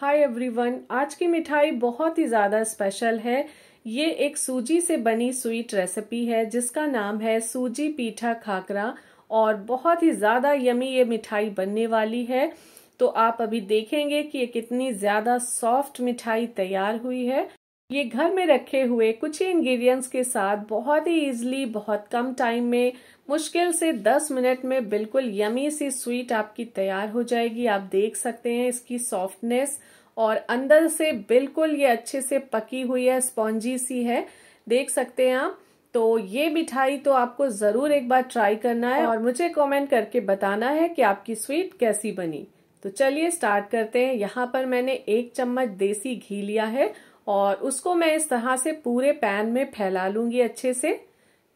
hi everyone आज की मिठाई बहुत ही ज़्यादा स्पेशल है ये एक सूजी से बनी स्वीट रेसिपी है जिसका नाम है सूजी पीठा खाकरा और बहुत ही ज़्यादा यमी ये मिठाई बनने वाली है तो आप अभी देखेंगे कि ये कितनी ज़्यादा सॉफ्ट मिठाई तैयार हुई है ये घर में रखे हुए कुछ ही इंग्रेडिएंट्स के साथ बहुत ही इजीली बहुत कम टाइम में मुश्किल से 10 मिनट में बिल्कुल यमी सी स्वीट आपकी तैयार हो जाएगी आप देख सकते हैं इसकी सॉफ्टनेस और अंदर से बिल्कुल ये अच्छे से पकी हुई है स्पॉन्जी सी है देख सकते हैं आप तो ये मिठाई तो आपको ज़रूर एक बार ट्राई करना है और मुझे कमेंट करके बताना है कि आपकी स्वीट कैसी बनी तो चलिए स्टार्ट करते हैं यहाँ पर मैंने एक चम्मच देसी घी लिया है और उसको मैं इस तरह से पूरे पैन में फैला लूंगी अच्छे से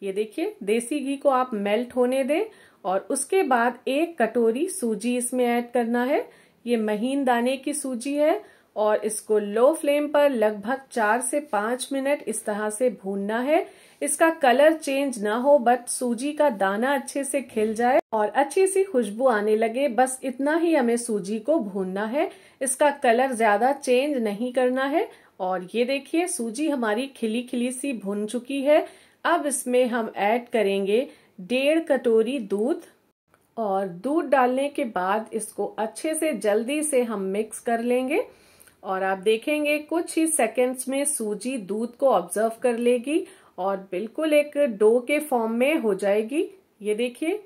ये देखिए देसी घी को आप मेल्ट होने दें और उसके बाद एक कटोरी सूजी इसमें ऐड करना है ये महीन दाने की सूजी है और इसको लो फ्लेम पर लगभग चार से पांच मिनट इस तरह से भूनना है इसका कलर चेंज ना हो बट सूजी का दाना अच्छे से खिल जाए और अच्छी सी खुशबू आने लगे बस इतना ही हमें सूजी को भूनना है इसका कलर ज्यादा चेंज नहीं करना है और ये देखिए सूजी हमारी खिली खिली सी भुन चुकी है अब इसमें हम ऐड करेंगे डेढ़ कटोरी दूध और दूध डालने के बाद इसको अच्छे से जल्दी से हम मिक्स कर लेंगे और आप देखेंगे कुछ ही सेकेंड्स में सूजी दूध को ऑब्जर्व कर लेगी और बिल्कुल एक डो के फॉर्म में हो जाएगी ये देखिए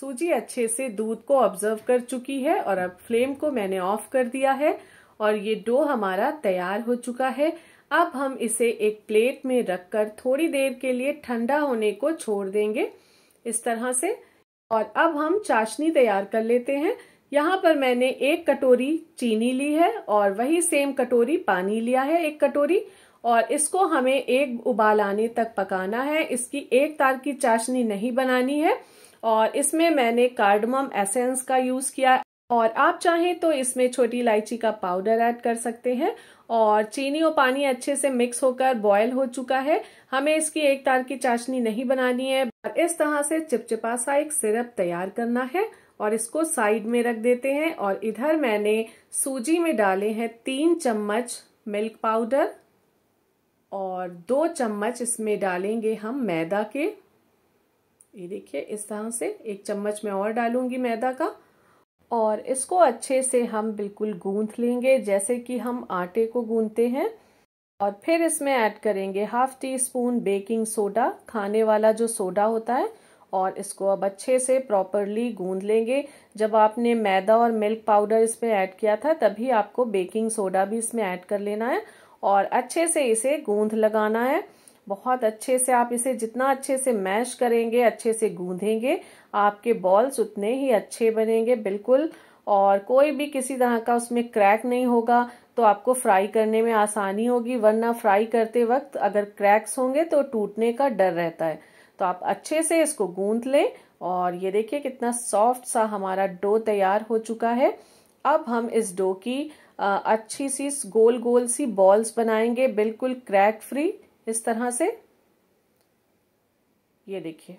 सूजी अच्छे से दूध को ऑब्जर्व कर चुकी है और अब फ्लेम को मैंने ऑफ कर दिया है और ये डो हमारा तैयार हो चुका है अब हम इसे एक प्लेट में रखकर थोड़ी देर के लिए ठंडा होने को छोड़ देंगे इस तरह से और अब हम चाशनी तैयार कर लेते हैं यहाँ पर मैंने एक कटोरी चीनी ली है और वही सेम कटोरी पानी लिया है एक कटोरी और इसको हमें एक उबाल आने तक पकाना है इसकी एक तार की चाशनी नहीं बनानी है और इसमें मैंने कार्डमम एसेंस का यूज किया और आप चाहें तो इसमें छोटी इलायची का पाउडर ऐड कर सकते हैं और चीनी और पानी अच्छे से मिक्स होकर बॉयल हो चुका है हमें इसकी एक तार की चाशनी नहीं बनानी है इस तरह से चिपचिपा सा एक सिरप तैयार करना है और इसको साइड में रख देते हैं और इधर मैंने सूजी में डाले हैं तीन चम्मच मिल्क पाउडर और दो चम्मच इसमें डालेंगे हम मैदा के ये देखिए इस तरह से एक चम्मच में और डालूंगी मैदा का और इसको अच्छे से हम बिल्कुल गूंथ लेंगे जैसे कि हम आटे को गूंथते हैं और फिर इसमें ऐड करेंगे half teaspoon baking soda खाने वाला जो सोडा होता है और इसको अब अच्छे से प्रॉपरली गूंद लेंगे जब आपने मैदा और मिल्क पाउडर इसमें ऐड किया था तभी आपको बेकिंग सोडा भी इसमें ऐड कर लेना है और अच्छे से इसे गूंद लगाना है बहुत अच्छे से आप इसे जितना अच्छे से मैश करेंगे अच्छे से गूंधेंगे आपके बॉल्स उतने ही अच्छे बनेंगे बिल्कुल और कोई भी किसी तरह का उसमें क्रैक नहीं होगा तो आपको फ्राई करने में आसानी होगी वरना फ्राई करते वक्त अगर क्रैक्स होंगे तो टूटने का डर रहता है तो आप अच्छे से इसको गूंथ लें और ये देखिए कितना सॉफ्ट सा हमारा डो तैयार हो चुका है अब हम इस डो की अच्छी सी गोल गोल सी बॉल्स बनाएंगे बिल्कुल क्रैक फ्री इस तरह से ये देखिए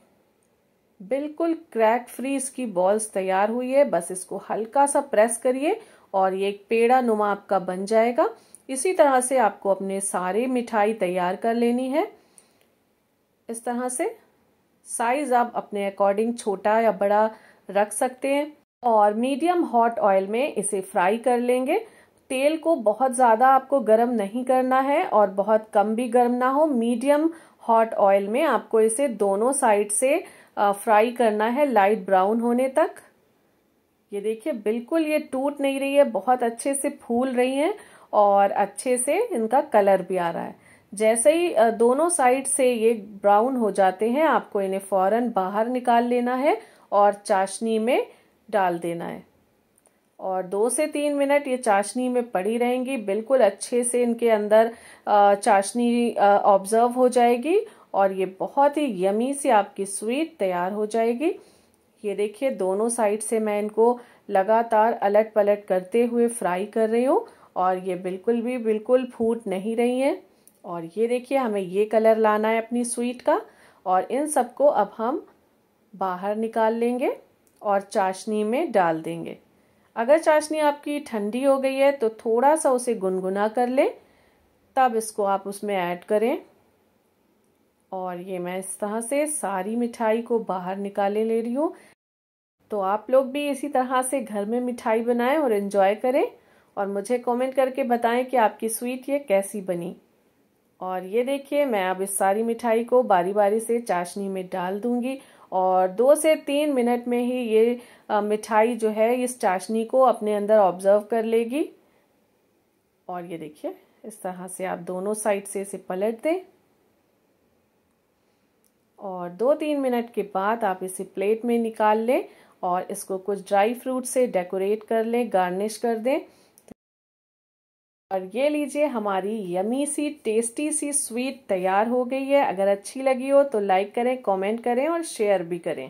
बिल्कुल क्रैक फ्री इसकी बॉल्स तैयार हुई है बस इसको हल्का सा प्रेस करिए और ये एक पेड़ा नुमा आपका बन जाएगा इसी तरह से आपको अपने सारे मिठाई तैयार कर लेनी है इस तरह से साइज आप अपने अकॉर्डिंग छोटा या बड़ा रख सकते हैं और मीडियम हॉट ऑयल में इसे फ्राई कर लेंगे तेल को बहुत ज़्यादा आपको गर्म नहीं करना है और बहुत कम भी गर्म ना हो मीडियम हॉट ऑयल में आपको इसे दोनों साइड से फ्राई करना है लाइट ब्राउन होने तक ये देखिए बिल्कुल ये टूट नहीं रही है बहुत अच्छे से फूल रही हैं और अच्छे से इनका कलर भी आ रहा है जैसे ही दोनों साइड से ये ब्राउन हो जाते हैं आपको इन्हें फौरन बाहर निकाल लेना है और चाशनी में डाल देना है और दो से तीन मिनट ये चाशनी में पड़ी रहेंगी बिल्कुल अच्छे से इनके अंदर चाशनी ऑब्जर्व हो जाएगी और ये बहुत ही यमी सी आपकी स्वीट तैयार हो जाएगी ये देखिए दोनों साइड से मैं इनको लगातार अलट पलट करते हुए फ्राई कर रही हूँ और ये बिल्कुल भी बिल्कुल फूट नहीं रही हैं और ये देखिए हमें ये कलर लाना है अपनी स्वीट का और इन सबको अब हम बाहर निकाल लेंगे और चाशनी में डाल देंगे अगर चाशनी आपकी ठंडी हो गई है तो थोड़ा सा उसे गुनगुना कर लें तब इसको आप उसमें ऐड करें और ये मैं इस तरह से सारी मिठाई को बाहर निकाले ले रही हूँ तो आप लोग भी इसी तरह से घर में मिठाई बनाएं और इन्जॉय करें और मुझे कमेंट करके बताएं कि आपकी स्वीट ये कैसी बनी और ये देखिए मैं अब इस सारी मिठाई को बारी बारी से चाशनी में डाल दूंगी और दो से तीन मिनट में ही ये मिठाई जो है इस चाशनी को अपने अंदर ऑब्जर्व कर लेगी और ये देखिए इस तरह से आप दोनों साइड से इसे पलट दें और दो तीन मिनट के बाद आप इसे प्लेट में निकाल लें और इसको कुछ ड्राई फ्रूट से डेकोरेट कर लें गार्निश कर दें और ये लीजिए हमारी यमी सी टेस्टी सी स्वीट तैयार हो गई है अगर अच्छी लगी हो तो लाइक करें कमेंट करें और शेयर भी करें